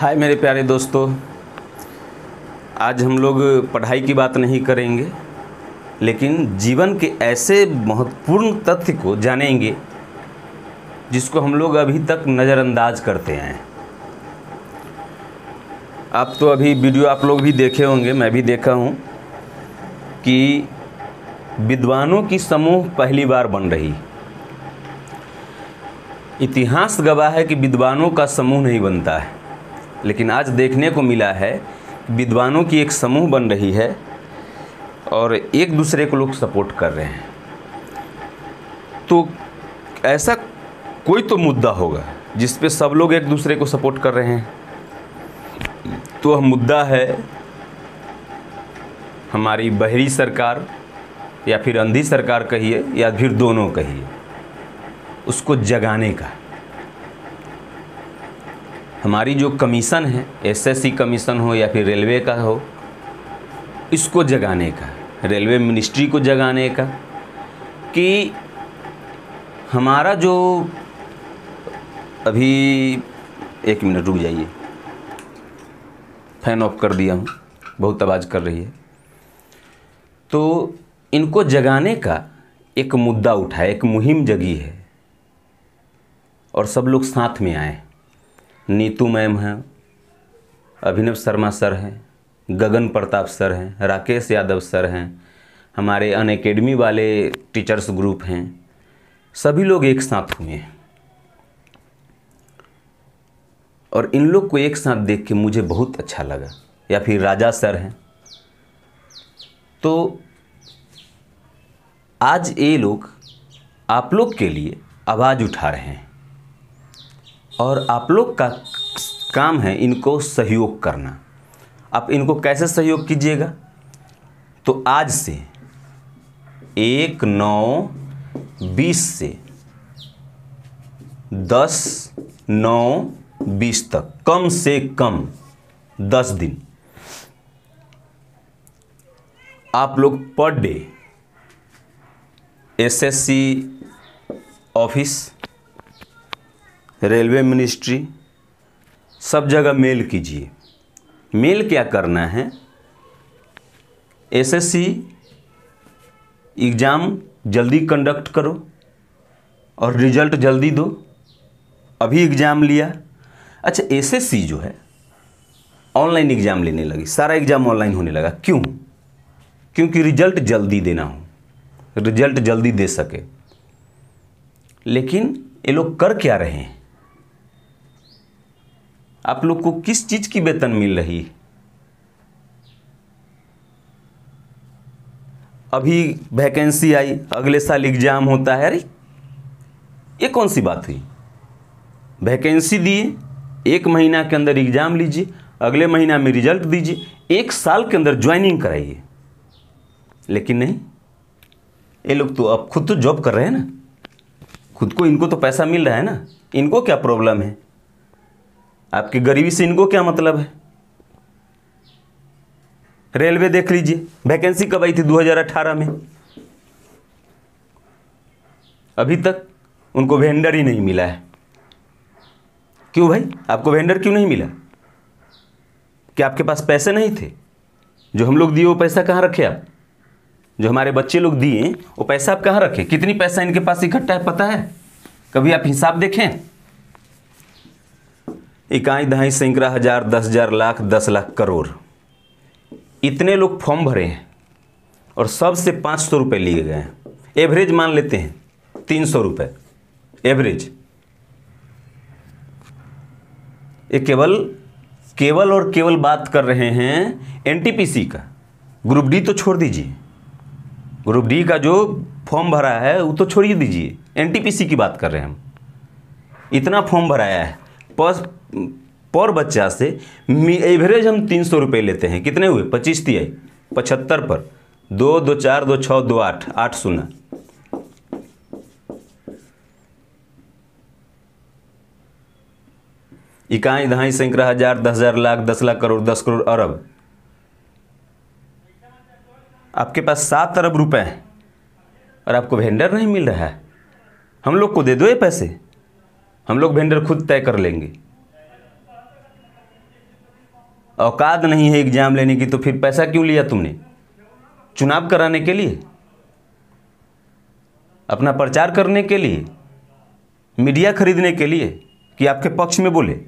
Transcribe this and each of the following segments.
हाय मेरे प्यारे दोस्तों आज हम लोग पढ़ाई की बात नहीं करेंगे लेकिन जीवन के ऐसे महत्वपूर्ण तथ्य को जानेंगे जिसको हम लोग अभी तक नज़रअंदाज करते हैं आप तो अभी वीडियो आप लोग भी देखे होंगे मैं भी देखा हूँ कि विद्वानों की समूह पहली बार बन रही इतिहास गवाह है कि विद्वानों का समूह नहीं बनता है लेकिन आज देखने को मिला है विद्वानों की एक समूह बन रही है और एक दूसरे को लोग सपोर्ट कर रहे हैं तो ऐसा कोई तो मुद्दा होगा जिस पे सब लोग एक दूसरे को सपोर्ट कर रहे हैं तो वह मुद्दा है हमारी बहरी सरकार या फिर अंधी सरकार कहिए या फिर दोनों कहिए उसको जगाने का हमारी जो कमीशन है एसएससी कमीशन हो या फिर रेलवे का हो इसको जगाने का रेलवे मिनिस्ट्री को जगाने का कि हमारा जो अभी एक मिनट रुक जाइए फैन ऑफ कर दिया हूँ बहुत आवाज़ कर रही है तो इनको जगाने का एक मुद्दा उठा एक मुहिम जगी है और सब लोग साथ में आए नीतू मैम हैं अभिनव शर्मा सर हैं गगन प्रताप सर हैं राकेश यादव सर हैं हमारे अन अकेडमी वाले टीचर्स ग्रुप हैं सभी लोग एक साथ हुए हैं और इन लोग को एक साथ देख के मुझे बहुत अच्छा लगा या फिर राजा सर हैं तो आज ये लोग आप लोग के लिए आवाज़ उठा रहे हैं और आप लोग का काम है इनको सहयोग करना आप इनको कैसे सहयोग कीजिएगा तो आज से एक नौ बीस से दस नौ बीस तक कम से कम दस दिन आप लोग per day SSC office railway ministry सब जगह मेल कीजिए मेल क्या करना है एसएससी एग्ज़ाम जल्दी कंडक्ट करो और रिजल्ट जल्दी दो अभी एग्ज़ाम लिया अच्छा एसएससी जो है ऑनलाइन एग्ज़ाम लेने लगी सारा एग्ज़ाम ऑनलाइन होने लगा क्यों क्योंकि रिजल्ट जल्दी देना हो रिजल्ट जल्दी दे सके लेकिन ये लोग कर क्या रहे हैं आप लोग को किस चीज़ की वेतन मिल रही है अभी वैकेंसी आई अगले साल एग्जाम होता है अरे ये कौन सी बात हुई वैकेंसी दिए एक महीना के अंदर एग्जाम लीजिए अगले महीना में रिजल्ट दीजिए एक साल के अंदर ज्वाइनिंग कराइए लेकिन नहीं ये लोग तो अब खुद तो जॉब कर रहे हैं ना खुद को इनको तो पैसा मिल रहा है ना इनको क्या प्रॉब्लम है आपकी गरीबी से इनको क्या मतलब है रेलवे देख लीजिए वैकेंसी कब आई थी 2018 में अभी तक उनको वेंडर ही नहीं मिला है क्यों भाई आपको वेंडर क्यों नहीं मिला क्या आपके पास पैसे नहीं थे जो हम लोग दिए वो पैसा कहाँ रखे आप जो हमारे बच्चे लोग दिए वो पैसा आप कहाँ रखे कितनी पैसा इनके पास इकट्ठा है पता है कभी आप हिसाब देखें इकाई दहाई सैकड़ा हज़ार दस हज़ार लाख दस लाख करोड़ इतने लोग फॉर्म भरे हैं और सबसे पाँच सौ रुपये लिए गए हैं एवरेज मान लेते हैं तीन सौ रुपये एवरेज ये केवल केवल और केवल बात कर रहे हैं एनटीपीसी का ग्रुप डी तो छोड़ दीजिए ग्रुप डी का जो फॉर्म भरा है वो तो छोड़ ही दीजिए एनटीपीसी की बात कर रहे हैं हम इतना फॉर्म भराया है पर पर बच्चा से एवरेज हम तीन सौ रुपये लेते हैं कितने हुए पच्चीस तीय पचहत्तर पर दो दो चार दो छः दो आठ आठ सुना इकाई दहाई सैकड़ा हजार दस हजार लाख दस लाख करोड़ दस करोड़ अरब आपके पास सात अरब रुपए हैं और आपको वेंडर नहीं मिल रहा है हम लोग को दे दो ये पैसे हम लोग वेंडर खुद तय कर लेंगे औकात नहीं है एग्ज़ाम लेने की तो फिर पैसा क्यों लिया तुमने चुनाव कराने के लिए अपना प्रचार करने के लिए मीडिया खरीदने के लिए कि आपके पक्ष में बोले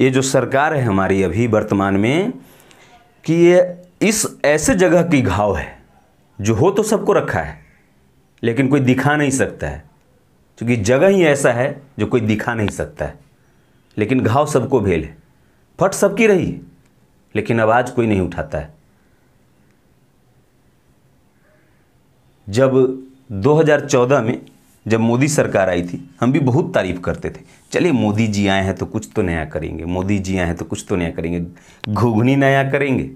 ये जो सरकार है हमारी अभी वर्तमान में कि ये इस ऐसे जगह की घाव है जो हो तो सबको रखा है लेकिन कोई दिखा नहीं सकता है क्योंकि जगह ही ऐसा है जो कोई दिखा नहीं सकता है लेकिन घाव सबको भेल है फट सबकी रही लेकिन आवाज़ कोई नहीं उठाता है जब 2014 में जब मोदी सरकार आई थी हम भी बहुत तारीफ करते थे चलिए मोदी जी आए हैं तो कुछ तो नया करेंगे मोदी जी आए हैं तो कुछ तो नया करेंगे घुघनी नया करेंगे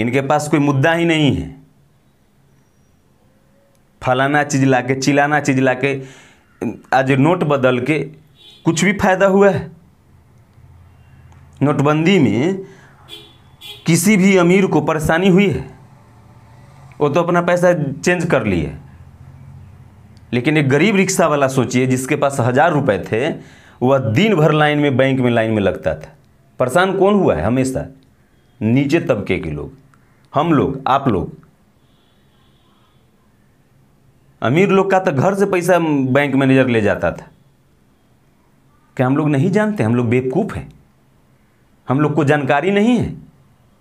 इनके पास कोई मुद्दा ही नहीं है फलाना चीज़ ला के चिलाना चीज़ ला के आज नोट बदल के कुछ भी फायदा हुआ है नोटबंदी में किसी भी अमीर को परेशानी हुई है वो तो अपना पैसा चेंज कर लिए लेकिन एक गरीब रिक्शा वाला सोचिए जिसके पास हज़ार रुपए थे वह दिन भर लाइन में बैंक में लाइन में लगता था परेशान कौन हुआ है हमेशा नीचे तबके के लोग हम लोग आप लोग अमीर लोग का तो घर से पैसा बैंक मैनेजर ले जाता था क्या हम लोग नहीं जानते हम लोग बेवकूफ़ हैं हम लोग को जानकारी नहीं है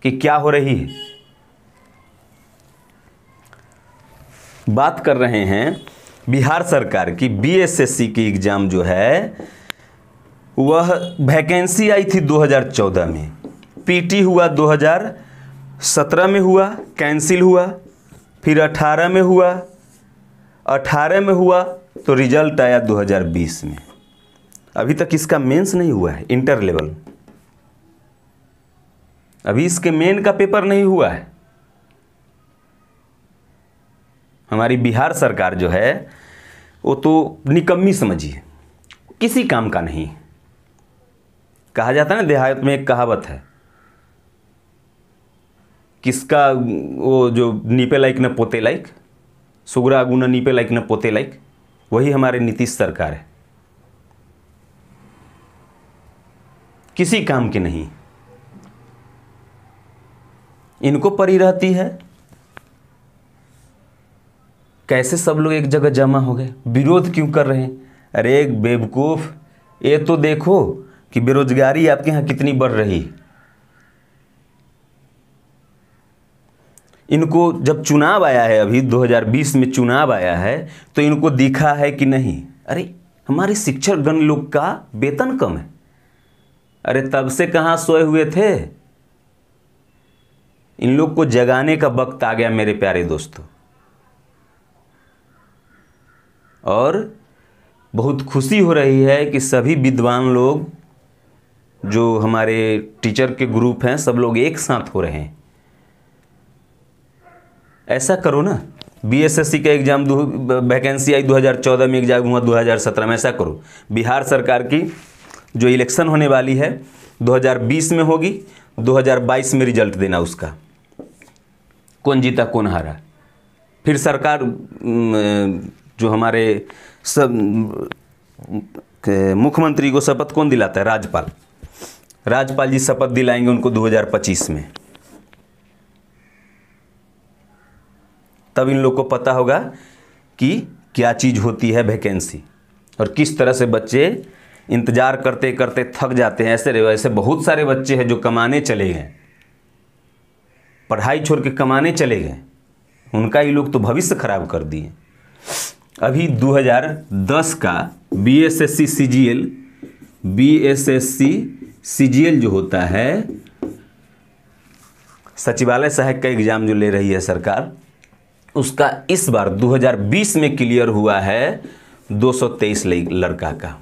कि क्या हो रही है बात कर रहे हैं बिहार सरकार की बीएसएससी की एग्ज़ाम जो है वह वैकेंसी आई थी 2014 में पीटी हुआ 2017 में हुआ कैंसिल हुआ फिर 18 में हुआ अठारह में हुआ तो रिजल्ट आया 2020 में अभी तक इसका मेंस नहीं हुआ है इंटर लेवल अभी इसके मेन का पेपर नहीं हुआ है हमारी बिहार सरकार जो है वो तो निकम्मी समझिए किसी काम का नहीं कहा जाता है ना देहात में एक कहावत है किसका वो जो नीपे लाइक ना पोते लाइक સુગરા गुना नीपे लाइक न पोते लाइक वही हमारे नीतीश सरकार है किसी काम के नहीं इनको परी रहती है कैसे सब लोग एक जगह जमा हो गए विरोध क्यों कर रहे हैं अरे एक बेवकूफ़ ये तो देखो कि बेरोजगारी आपके यहाँ कितनी बढ़ रही है इनको जब चुनाव आया है अभी 2020 में चुनाव आया है तो इनको दिखा है कि नहीं अरे हमारे शिक्षकगण लोग का वेतन कम है अरे तब से कहाँ सोए हुए थे इन लोग को जगाने का वक्त आ गया मेरे प्यारे दोस्तों और बहुत खुशी हो रही है कि सभी विद्वान लोग जो हमारे टीचर के ग्रुप हैं सब लोग एक साथ हो रहे हैं ऐसा करो ना बीएसएससी का एग्ज़ाम वैकेंसी आई 2014 में एग्जाम हुआ 2017 में ऐसा करो बिहार सरकार की जो इलेक्शन होने वाली है 2020 में होगी 2022 में रिजल्ट देना उसका कौन जीता कौन हारा फिर सरकार जो हमारे सब मुख्यमंत्री को शपथ कौन दिलाता है राज्यपाल राज्यपाल जी शपथ दिलाएंगे उनको 2025 में तब इन लोग को पता होगा कि क्या चीज़ होती है वैकेंसी और किस तरह से बच्चे इंतज़ार करते करते थक जाते हैं ऐसे ऐसे बहुत सारे बच्चे हैं जो कमाने चले गए पढ़ाई छोड़ के कमाने चले गए उनका ही लोग तो भविष्य खराब कर दिए अभी 2010 का B S S C C G L B S S C C G L जो होता है सचिवालय सहायक का एग्ज़ाम जो ले रही है सरकार उसका इस बार 2020 में क्लियर हुआ है 223 लड़का का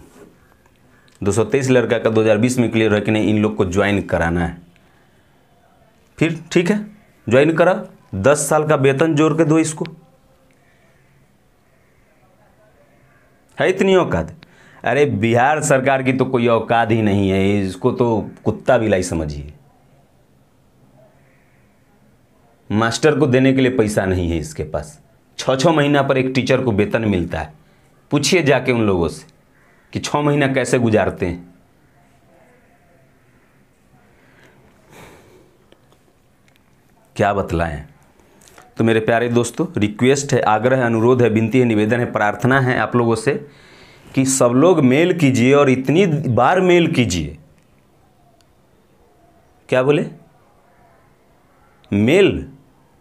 223 लड़का का 2020 में क्लियर है कि नहीं इन लोग को ज्वाइन कराना है फिर ठीक है ज्वाइन करा दस साल का वेतन जोड़ के दो इसको है इतनी औकात अरे बिहार सरकार की तो कोई औकात ही नहीं है इसको तो कुत्ता भी लाई समझिए मास्टर को देने के लिए पैसा नहीं है इसके पास छः छः महीना पर एक टीचर को वेतन मिलता है पूछिए जाके उन लोगों से कि छः महीना कैसे गुजारते हैं क्या बतलाएं तो मेरे प्यारे दोस्तों रिक्वेस्ट है आग्रह है अनुरोध है विनती है निवेदन है प्रार्थना है आप लोगों से कि सब लोग मेल कीजिए और इतनी बार मेल कीजिए क्या बोले मेल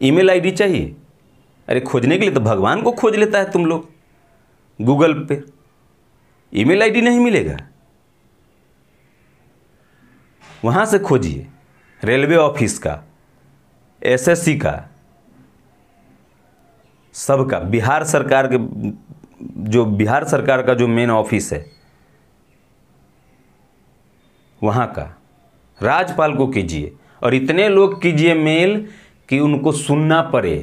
ईमेल आईडी चाहिए अरे खोजने के लिए तो भगवान को खोज लेता है तुम लोग गूगल पे ईमेल आईडी नहीं मिलेगा वहाँ से खोजिए रेलवे ऑफिस का एसएससी का सबका बिहार सरकार के जो बिहार सरकार का जो मेन ऑफिस है वहाँ का राज्यपाल को कीजिए और इतने लोग कीजिए मेल कि उनको सुनना पड़े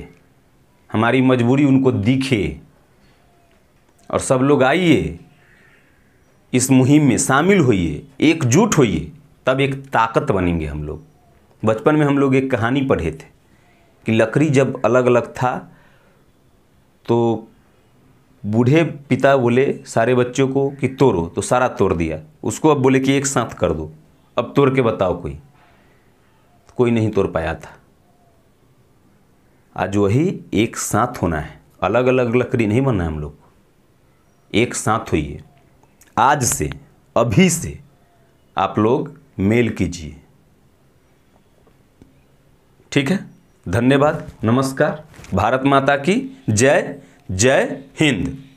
हमारी मजबूरी उनको दिखे और सब लोग आइए इस मुहिम में शामिल होइए एकजुट होइए तब एक ताकत बनेंगे हम लोग बचपन में हम लोग एक कहानी पढ़े थे कि लकड़ी जब अलग अलग था तो बूढ़े पिता बोले सारे बच्चों को कि तोड़ो तो सारा तोड़ दिया उसको अब बोले कि एक साथ कर दो अब तोड़ के बताओ कोई कोई नहीं तोड़ पाया था आज वही एक साथ होना है अलग अलग लकड़ी नहीं बनना है हम लोग एक साथ होइए आज से अभी से आप लोग मेल कीजिए ठीक है धन्यवाद नमस्कार भारत माता की जय जय हिंद